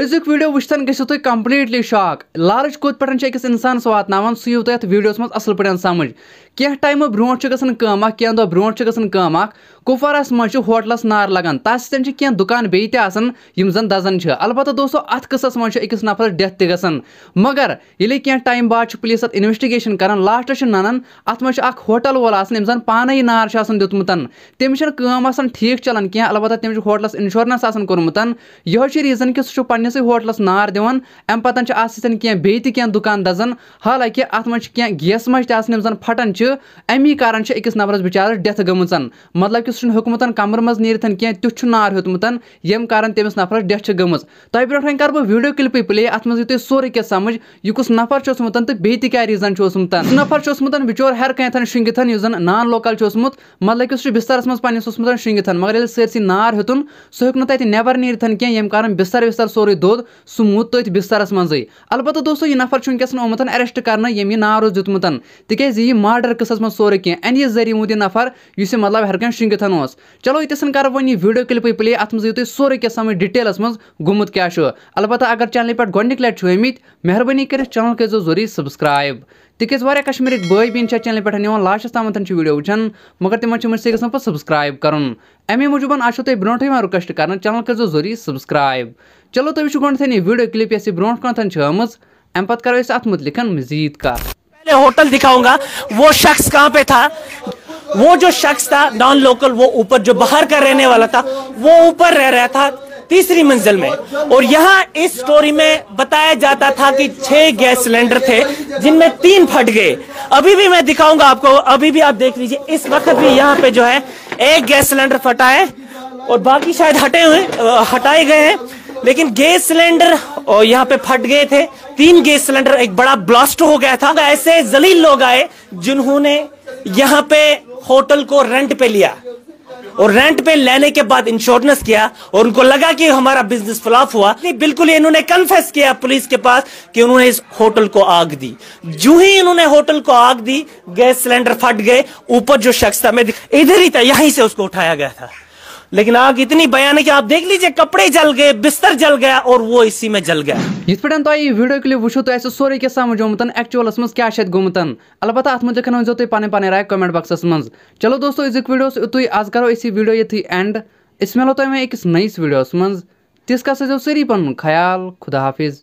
अजुक video वुचन गो तुम completely शाक लालच कोत पे अक्स इंसान वातान सू तुम अत वीडियो मज असल पे समझ कह टाइम ब्रो कह ब्रोह ब्रो गम होटलस नार लगान तस सत्य कह दुकान बे तम जन दजन अलबत् दोस्तों अत कस मज अकिस नफर डेथ तक मगर ये कह टाइम बाद पुलिस अत इन्वेस्टिगेशन करान लास्टस नन अत मज होटल वोल यम जन पान नार दुत तम ठीक चलान कह अलबत् तम होटलस इंशोरेंस कोर्मुत यह रीजन कि सह پنٛنِسٕے ہوٹلَس نار دِوان اَمہِ پَتَن چھِ اَتھ سۭتۍ کینٛہہ بیٚیہِ تہِ کینٛہہ دُکان دَزان حالانکہِ اَتھ منٛز چھِ کینٛہہ گیس مَچہِ تہِ آسان یِم زَن پھَٹان چھِ اَمی کارَن چھِ أکِس نفرَس بِچارَس ڈٮ۪تھ گٔمٕژ مطلب کہِ سُہ چھُنہٕ ہیوٚکمُت کَمرٕ منٛز نیٖرِتھ کینٛہہ تیُتھ چھُ نار ہیوٚتمُت ییٚمہِ کارَن تٔمِس نفرَس ڈٮ۪تھ چھِ گٔمٕژ تۄہہِ برونٛٹھ وۄنۍ کَرٕ بہٕ ویٖڈیو کِلپٕے پٕلے اَتھ منٛز یی تۄہہِ سورُے کینٛہہ سَمٕجھ یہِ کُس نفر چھُ اوسمُت تہٕ بیٚیہِ تہِ کیٛاہ ریٖزَن چھُ اوسمُت سُہ نفر چھُ اوسمُت بِچور ہٮ۪ر کینٛہہ شۄنٛگِتھ یُس زَن نان لوکَل چھُ اوسمُت مطلب کہِ سُہ چھُ بِستَرَس منٛز پنٛنِس اوسمُت شۄنٛگِتھ مگر ییٚلہِ سٲرسٕے نار ہیوٚتُن سُہ ہیوٚک نہٕ تَتہِ نٮ۪بَر نیٖرِتھ کینٛہہ ییٚمہِ کارَن بِستَر وِستَر سورُے سورُے دوٚد سُہ موٗد تٔتھۍ بِسترَس منٛزٕے البتہ دوستو یہِ نفر چھُ وٕنکٮ۪س آمُت اٮ۪رٮ۪سٹ کَرنہٕ ییٚمۍ یہِ نار اوس دیُتمُت تِکیازِ یہِ ماڈر قٕصَس منٛز سورُے کینٛہہ اَمہِ ذٔریعہِ موٗد یہِ نفر یُس یہِ مطلب ہٮ۪رکن شۄنٛگِتھ اوس چلو ییٚتٮ۪سن کَرٕ وۄنۍ یہِ ویٖڈیو کِلپٕے پٕلے اَتھ منٛز یِیِو تُہۍ سورُے کینٛہہ سَمٕجھ ڈِٹیلَس منٛز گوٚمُت کیٛاہ چھُ البتہ اگر چینلہِ پٮ۪ٹھ گۄڈنِکۍ لَٹہِ چھُ آمٕتۍ مہربٲنی کٔرِتھ چینل کٔرۍزیو ضروٗری سبسکرایب تِکیازِ واریاہ کشمیٖرٕکۍ بٲے بیٚنہِ چھِ چینلہِ پٮ۪ٹھ یِوان لاسٹَس تامَتھ چھِ ویٖڈیو وٕچھان مگر تِمن چھِ مٔشتٕے گژھان پَتہٕ سبسکرایب کَرُن اَمے موٗجوٗب آز چھُو تۄہہِ برونٛٹھٕے یِوان رِکوٮ۪سٹ کَرنہٕ چینل کٔرۍزیو ضروٗری سبسکرایب चलो तो वह गई वीडियो क्लिप ये ब्रोह कम अम पत् करो अत मुतलिक मजीद कत पहले होटल दिखाऊंगा वो शख्स कहाँ पे था वो जो शख्स था नॉन लोकल वो ऊपर जो बाहर का रहने वाला था वो ऊपर रह रहा था तीसरी मंजिल में और यहाँ इस स्टोरी में बताया जाता था कि छह गैस सिलेंडर थे जिनमें तीन फट गए अभी भी मैं दिखाऊंगा आपको अभी भी आप देख लीजिए इस वक्त भी यहाँ पे जो है एक गैस सिलेंडर फटा है और बाकी शायद हटे हुए हटाए गए हैं लेकिन गैस सिलेंडर यहाँ पे फट गए थे तीन गैस सिलेंडर एक बड़ा ब्लास्ट हो गया था ऐसे जलील लोग आए जिन्होंने यहाँ पे होटल को रेंट पे लिया और रेंट पे लेने के बाद इंश्योरेंस किया और उनको लगा कि हमारा बिजनेस फ्लॉप हुआ बिल्कुल ही इन्होंने कन्फेस किया पुलिस के पास कि उन्होंने इस होटल को आग दी जो ही इन्होंने होटल को आग दी गैस सिलेंडर फट गए ऊपर जो शख्स था मैं इधर ही था यहीं से उसको उठाया गया था लेकिन आग इतनी बयान है कि आप देख लीजिए कपड़े जल गए बिस्तर जल गया और वो इसी में जल गया इस पे तो आई वीडियो के लिए वो तो ऐसे सोरे के समझ एक्चुअल मज क्या शायद गोमत अलबत् अत मुझे वन तुम पाने पाने राय कमेंट बक्सस मज चलो दोस्तों अजुक वीडियो युत आज करो इसी वीडियो ये एंड इस मिलो तो मैं अकिस नईस वीडियोस मज तिस का सजो सरी पन ख्याल खुदा हाफिज